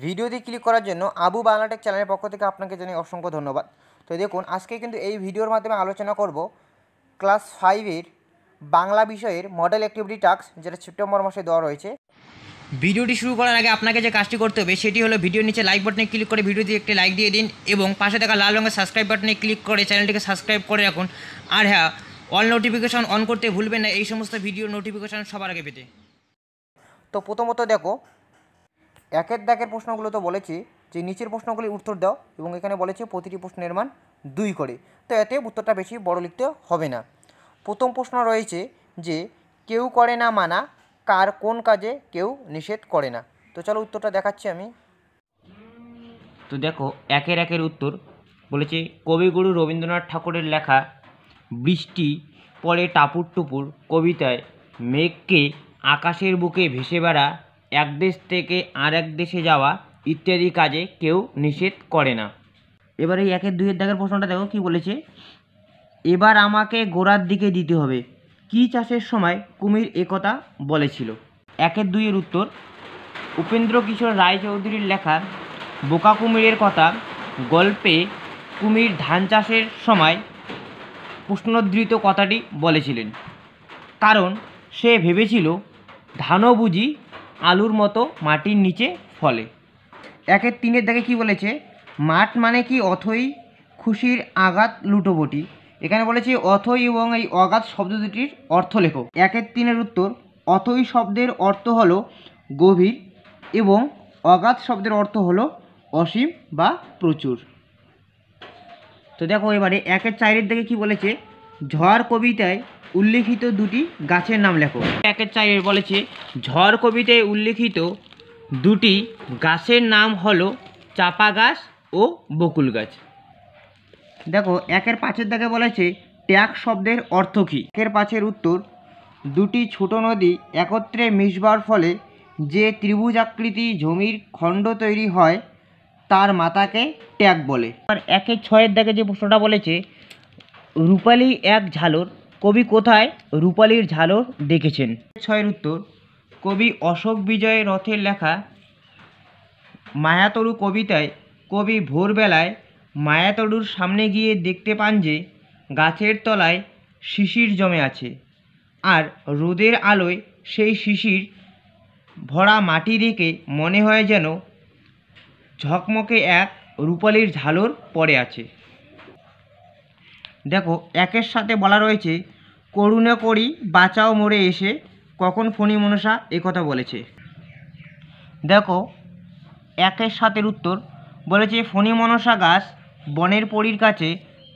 দিয়ে ক্লিক করার জন্য আবু বাংলাটেক চ্যানেলের পক্ষ থেকে আপনাকে জানিয়ে অসংখ্য ধন্যবাদ তো দেখুন আজকে কিন্তু এই ভিডিওর মাধ্যমে আলোচনা করব ক্লাস ফাইভের বাংলা বিষয়ের মডেল অ্যাক্টিভিটি টাস্ক যেটা সেপ্টেম্বর মাসে দেওয়া রয়েছে ভিডিওটি শুরু করার আগে আপনাকে যে কাজটি করতে হবে সেটি হলো ভিডিওর নিচে লাইক বাটনে ক্লিক করে ভিডিওটি একটি লাইক দিয়ে দিন এবং পাশে থাকা লাল রঙের সাবস্ক্রাইব বাটনে ক্লিক করে চ্যানেলটিকে সাবস্ক্রাইব করে রাখুন আর হ্যাঁ অল নোটিফিকেশন অন করতে ভুলবেন না এই সমস্ত ভিডিও নোটিফিকেশন সবার আগে পেতে তো প্রথমত দেখো একের দাগের প্রশ্নগুলো তো বলেছি যে নিচের প্রশ্নগুলির উত্তর দাও এবং এখানে বলেছে প্রতিটি প্রশ্নের মান দুই করে তো এতে উত্তরটা বেশি বড় লিখতে হবে না প্রথম প্রশ্ন রয়েছে যে কেউ করে না মানা কার কোন কাজে কেউ নিষেধ করে না তো চলো উত্তরটা দেখাচ্ছি আমি তো দেখো একের একের উত্তর বলেছে কবিগুরু রবীন্দ্রনাথ ঠাকুরের লেখা বৃষ্টি পরে টাপুর টুপুর কবিতায় মেঘকে আকাশের বুকে ভেসে বেড়া এক দেশ থেকে আর এক দেশে যাওয়া ইত্যাদি কাজে কেউ নিষেধ করে না এবার এই একের দুইয়ের দাগের প্রশ্নটা দেখো কি বলেছে এবার আমাকে গোড়ার দিকে দিতে হবে কি চাষের সময় কুমির একথা বলেছিল একের দুইয়ের উত্তর উপেন্দ্র কিশোর রায়চৌধুরীর লেখা বোকা কুমিরের কথা গল্পে কুমির ধান চাষের সময় প্রশ্নোদ্ধৃত কথাটি বলেছিলেন কারণ সে ভেবেছিল ধানও বুঝি আলুর মতো মাটির নিচে ফলে একের তিনের দাগে কি বলেছে মাঠ মানে কি অথই খুশির আঘাত লুটোবটি এখানে বলেছে অথই এবং এই অগাধ শব্দ দুটির অর্থ লেখো একের তিনের উত্তর অথই শব্দের অর্থ হলো গভীর এবং অগাধ শব্দের অর্থ হলো অসীম বা প্রচুর তো দেখো এবারে একের চারের দিকে কি বলেছে ঝড় কবিতায় উল্লেখিত দুটি গাছের নাম লেখো প্যাকেট চাইয়ে বলেছে ঝড় কবিতায় উল্লেখিত দুটি গাছের নাম হলো চাপা গাছ ও বকুল গাছ দেখো একের পাঁচের দাগে বলেছে ট্যাগ শব্দের অর্থ কী একের পাঁচের উত্তর দুটি ছোট নদী একত্রে মিশবার ফলে যে ত্রিভুজ আকৃতি জমির খণ্ড তৈরি হয় তার মাতাকে ট্যাগ বলে আর একের ছয়ের দাগে যে প্রশ্নটা বলেছে রূপালি এক ঝালর কবি কোথায় রূপালির ঝালর দেখেছেন ছয়ের উত্তর কবি অশোক বিজয় রথের লেখা মায়াতরু কবিতায় কবি ভোরবেলায় মায়াতরুর সামনে গিয়ে দেখতে পান যে গাছের তলায় শিশির জমে আছে আর রোদের আলোয় সেই শিশির ভরা মাটি দেখে মনে হয় যেন ঝকমকে এক রূপালির ঝালর পড়ে আছে দেখো একের সাথে বলা রয়েছে করুণা করি বাঁচাও মরে এসে কখন ফণি মনসা কথা বলেছে দেখো একের সাথে উত্তর বলেছে ফণি মনসা গাছ বনের পরীর কাছে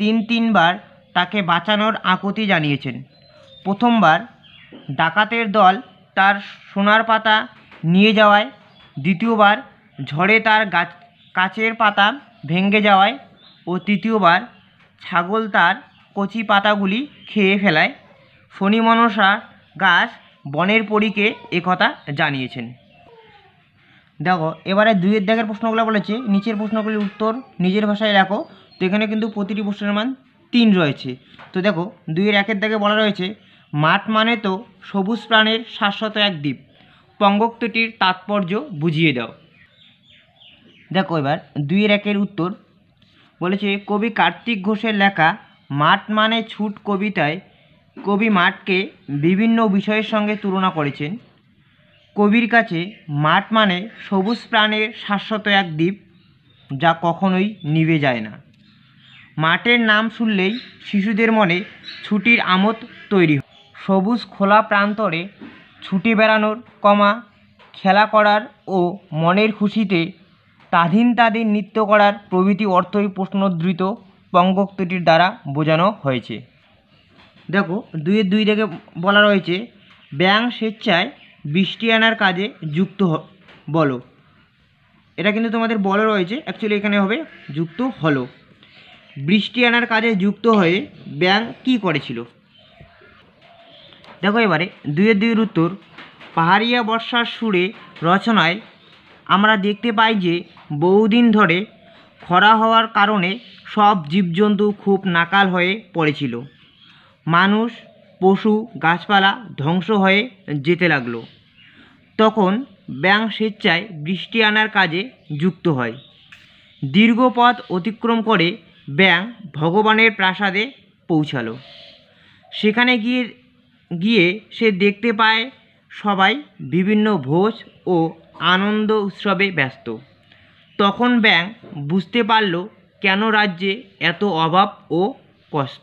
তিন তিনবার তাকে বাঁচানোর আকুতি জানিয়েছেন প্রথমবার ডাকাতের দল তার সোনার পাতা নিয়ে যাওয়ায় দ্বিতীয়বার ঝড়ে তার গাছ কাছের পাতা ভেঙে যাওয়ায় ও তৃতীয়বার ছাগল তার কচি পাতাগুলি খেয়ে ফেলায় শনি মনসা গাছ বনের পরীকে একথা জানিয়েছেন দেখো এবারে দুইয়ের দাগের প্রশ্নগুলো বলেছে নিচের প্রশ্নগুলির উত্তর নিজের ভাষায় রাখো তো এখানে কিন্তু প্রতিটি প্রশ্নের মান তিন রয়েছে তো দেখো দুইয়ের একের দাগে বলা রয়েছে মাঠ মানে তো সবুজ প্রাণের শাশ্বত এক দ্বীপ পঙ্গক্তটির তাৎপর্য বুঝিয়ে দাও দেখো এবার দুইয়ের একের উত্তর বলেছে কবি কার্তিক ঘোষের লেখা মাঠ মানে ছুট কবিতায় কবি মাঠকে বিভিন্ন বিষয়ের সঙ্গে তুলনা করেছেন কবির কাছে মাঠ মানে সবুজ প্রাণের শাশ্বত এক দ্বীপ যা কখনোই নিভে যায় না মাঠের নাম শুনলেই শিশুদের মনে ছুটির আমোদ তৈরি সবুজ খোলা প্রান্তরে ছুটি বেড়ানোর কমা খেলা করার ও মনের খুশিতে তাধীন তাদের নৃত্য করার প্রভৃতি অর্থই প্রশ্নোদ্ধৃত পঙ্গোক্তিটির দ্বারা বোঝানো হয়েছে দেখো দুইয়ের দুই থেকে বলা রয়েছে ব্যাং স্বেচ্ছায় বৃষ্টি আনার কাজে যুক্ত বলো এটা কিন্তু তোমাদের বলো রয়েছে অ্যাকচুয়ালি এখানে হবে যুক্ত হলো বৃষ্টি আনার কাজে যুক্ত হয়ে ব্যাং কি করেছিল দেখো এবারে দুয়ের দুইয়ের উত্তর পাহাড়িয়া বর্ষার সুরে রচনায় আমরা দেখতে পাই যে বহুদিন ধরে খরা হওয়ার কারণে সব জীবজন্তু খুব নাকাল হয়ে পড়েছিল মানুষ পশু গাছপালা ধ্বংস হয়ে যেতে লাগলো তখন ব্যাং স্বেচ্ছায় বৃষ্টি আনার কাজে যুক্ত হয় দীর্ঘ পথ অতিক্রম করে ব্যাং ভগবানের প্রাসাদে পৌঁছালো সেখানে গিয়ে গিয়ে সে দেখতে পায় সবাই বিভিন্ন ভোজ ও আনন্দ উৎসবে ব্যস্ত তখন ব্যাং বুঝতে পারল কেন রাজ্যে এত অভাব ও কষ্ট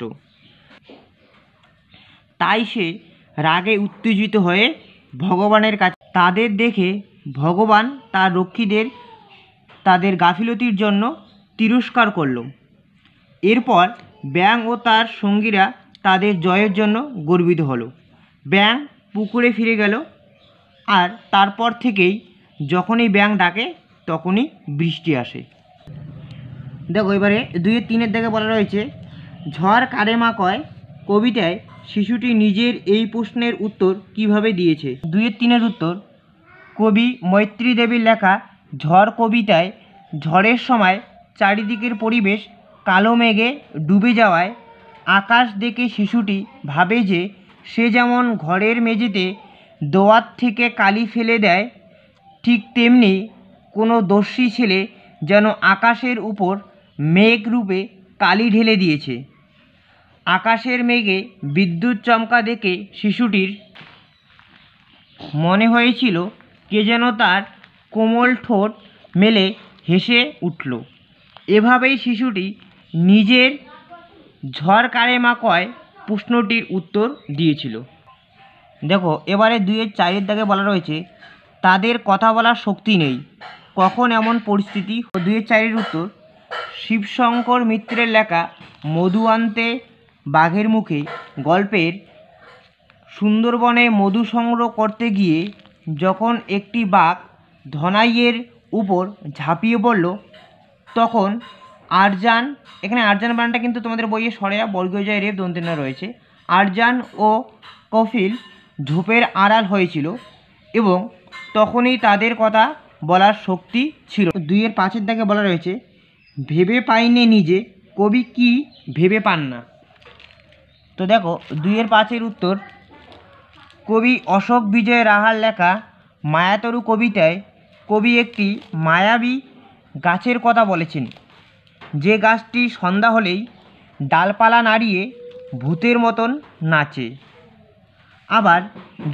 তাই সে রাগে উত্তেজিত হয়ে ভগবানের কাছে তাদের দেখে ভগবান তার রক্ষীদের তাদের গাফিলতির জন্য তিরস্কার করল এরপর ব্যাং ও তার সঙ্গীরা তাদের জয়ের জন্য গর্বিত হলো ব্যাং পুকুরে ফিরে গেল আর তারপর থেকেই যখনই ব্যাং ডাকে তখনই বৃষ্টি আসে দেখো এবারে দুইয়ের তিনের দিকে বলা রয়েছে ঝড় কারে মা কয় কবিতায় শিশুটি নিজের এই প্রশ্নের উত্তর কিভাবে দিয়েছে দুইয়ের তিনের উত্তর কবি মৈত্রী দেবীর লেখা ঝড় কবিতায় ঝড়ের সময় চারিদিকের পরিবেশ কালো মেঘে ডুবে যাওয়ায় আকাশ দেখে শিশুটি ভাবে যে সে যেমন ঘরের মেঝেতে দোয়ার থেকে কালি ফেলে দেয় ঠিক তেমনি কোনো দস্যি ছেলে যেন আকাশের উপর মেঘ রূপে কালি ঢেলে দিয়েছে আকাশের মেঘে বিদ্যুৎ চমকা দেখে শিশুটির মনে হয়েছিল কে যেন তার কোমল ঠোঁট মেলে হেসে উঠল এভাবেই শিশুটি নিজের ঝড় কারে মাকয় প্রশ্নটির উত্তর দিয়েছিল দেখো এবারে দুইয়ের চারের দাগে বলা রয়েছে তাদের কথা বলার শক্তি নেই কখন এমন পরিস্থিতি দুয়ের চারের উত্তর শিবশঙ্কর মিত্রের লেখা মধু আনতে বাঘের মুখে গল্পের সুন্দরবনে মধু সংগ্রহ করতে গিয়ে যখন একটি বাঘ ধনাইয়ের উপর ঝাঁপিয়ে পড়ল তখন আরজান এখানে আরজান বানটা কিন্তু তোমাদের বইয়ে সরেয়া বর্গজয় রেপ দন্তেনা রয়েছে আরজান ও কফিল ঝোপের আড়াল হয়েছিল এবং তখনই তাদের কথা বলার শক্তি ছিল দুইয়ের পাঁচের দাগে বলা রয়েছে ভেবে পাইনি নিজে কবি কি ভেবে পান না তো দেখো দুইয়ের পাঁচের উত্তর কবি অশোক বিজয় রাহার লেখা মায়াতরু কবিতায় কবি একটি মায়াবী গাছের কথা বলেছেন যে গাছটি সন্ধ্যা হলেই ডালপালা নাড়িয়ে ভূতের মতন নাচে আবার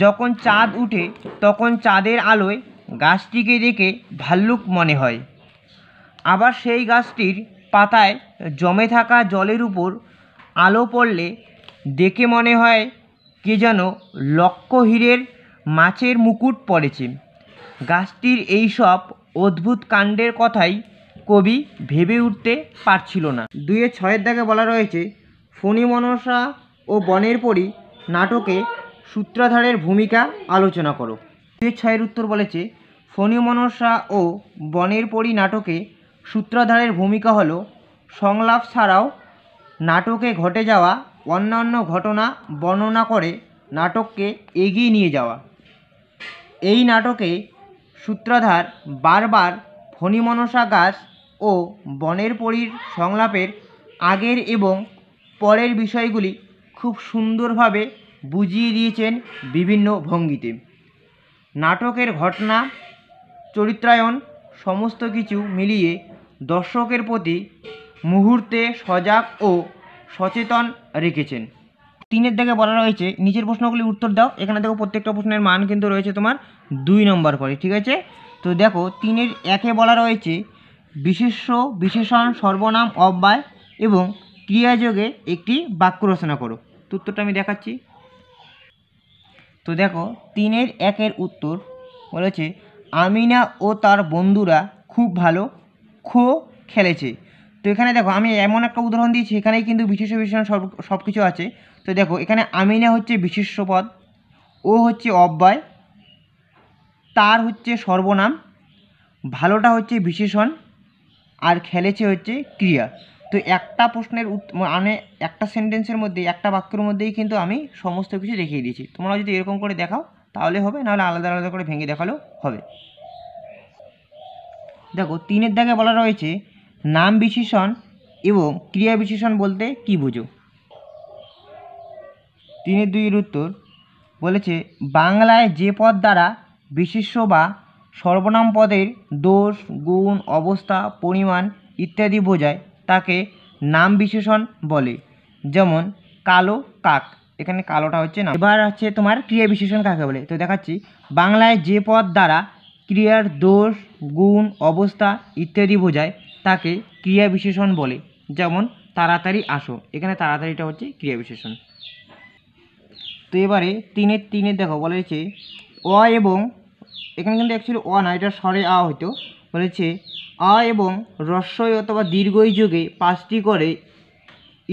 যখন চাঁদ উঠে তখন চাঁদের আলোয় গাছটিকে দেখে ভাল্লুক মনে হয় আবার সেই গাছটির পাতায় জমে থাকা জলের উপর আলো পড়লে দেখে মনে হয় কে যেন লক্ষ হীরের মাছের মুকুট পড়েছে গাছটির এই সব অদ্ভুত কাণ্ডের কথাই কবি ভেবে উঠতে পারছিল না দুয়ে ছয়ের দাগে বলা রয়েছে ফণি মনসা ও বনের পরী নাটকে সূত্রাধারের ভূমিকা আলোচনা করো ছয়ের উত্তর বলেছে ফণী মনসা ও বনের পরি নাটকে সূত্রাধারের ভূমিকা হল সংলাপ ছাড়াও নাটকে ঘটে যাওয়া অন্যান্য ঘটনা বর্ণনা করে নাটককে এগিয়ে নিয়ে যাওয়া এই নাটকে সূত্রাধার বারবার মনসা গাছ ও বনের পরীর সংলাপের আগের এবং পরের বিষয়গুলি খুব সুন্দরভাবে বুঝিয়ে দিয়েছেন বিভিন্ন ভঙ্গিতে নাটকের ঘটনা চরিত্রায়ন সমস্ত কিছু মিলিয়ে দর্শকের প্রতি মুহূর্তে সজাগ ও সচেতন রেখেছেন তিনের দিকে বলা রয়েছে নিচের প্রশ্নগুলি উত্তর দাও এখানে দেখো প্রত্যেকটা প্রশ্নের মান কিন্তু রয়েছে তোমার দুই নম্বর পরে ঠিক আছে তো দেখো তিনের একে বলা রয়েছে বিশেষ্য বিশেষণ সর্বনাম অব্যয় এবং ক্রিয়াযোগে একটি বাক্য রচনা করো উত্তরটা আমি দেখাচ্ছি তো দেখো তিনের একের উত্তর বলেছে আমিনা ও তার বন্ধুরা খুব ভালো খো খেলেছে তো এখানে দেখো আমি এমন একটা উদাহরণ দিয়েছি এখানেই কিন্তু বিশেষ বিশেষণ সব সব কিছু আছে তো দেখো এখানে আমিনা হচ্ছে বিশেষ্য পদ ও হচ্ছে অব্যয় তার হচ্ছে সর্বনাম ভালোটা হচ্ছে বিশেষণ আর খেলেছে হচ্ছে ক্রিয়া তো একটা প্রশ্নের মানে একটা সেন্টেন্সের মধ্যে একটা বাক্যের মধ্যেই কিন্তু আমি সমস্ত কিছু দেখিয়ে দিয়েছি তোমরা যদি এরকম করে দেখাও তাহলে হবে নাহলে আলাদা আলাদা করে ভেঙে দেখালেও হবে দেখো তিনের দাগে বলা রয়েছে নাম বিশেষণ এবং ক্রিয়া বিশেষণ বলতে কি বুঝো তিনের দুইয়ের উত্তর বলেছে বাংলায় যে পদ দ্বারা বিশেষ্য বা সর্বনাম পদের দোষ গুণ অবস্থা পরিমাণ ইত্যাদি বোঝায় তাকে নাম বিশেষণ বলে যেমন কালো কাক এখানে কালোটা হচ্ছে না এবার হচ্ছে তোমার ক্রিয়া বিশেষণ কাকে বলে তো দেখাচ্ছি বাংলায় যে পদ দ্বারা ক্রিয়ার দোষ গুণ অবস্থা ইত্যাদি বোঝায় তাকে ক্রিয়া বিশেষণ বলে যেমন তাড়াতাড়ি আসো এখানে তাড়াতাড়িটা হচ্ছে ক্রিয়া বিশেষণ তো এবারে তিনের তিনে দেখো বলেছে অ এবং এখানে কিন্তু অ্যাকচুয়ালি অ না এটা স্বরে আ হইতো বলেছে আ এবং হ্রস্বই অথবা দীর্ঘই যোগে পাঁচটি করে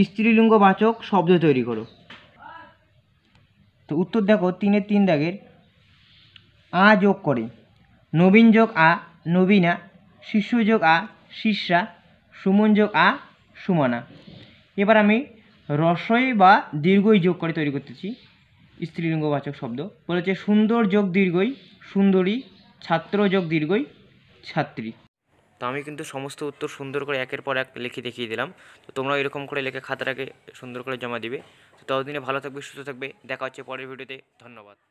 স্ত্রীলিঙ্গবাচক শব্দ তৈরি করো তো উত্তর দেখো তিনের তিন দাগের আ যোগ করে নবীন যোগ আ নবীনা শিশু যোগ আ শিষ্যা সুমন যোগ আ সুমনা এবার আমি রসই বা দীর্ঘই যোগ করে তৈরি করতেছি স্ত্রীলিঙ্গবাচক শব্দ বলেছে সুন্দর যোগ দীর্ঘই সুন্দরী ছাত্র যোগ দীর্ঘই ছাত্রী তো আমি কিন্তু সমস্ত উত্তর সুন্দর করে একের পর এক লিখে দেখিয়ে দিলাম তো তোমরা এরকম করে লেখে খাতাটাকে সুন্দর করে জমা দিবে তো ততদিনে ভালো থাকবে সুস্থ থাকবে দেখা হচ্ছে পরের ভিডিওতে ধন্যবাদ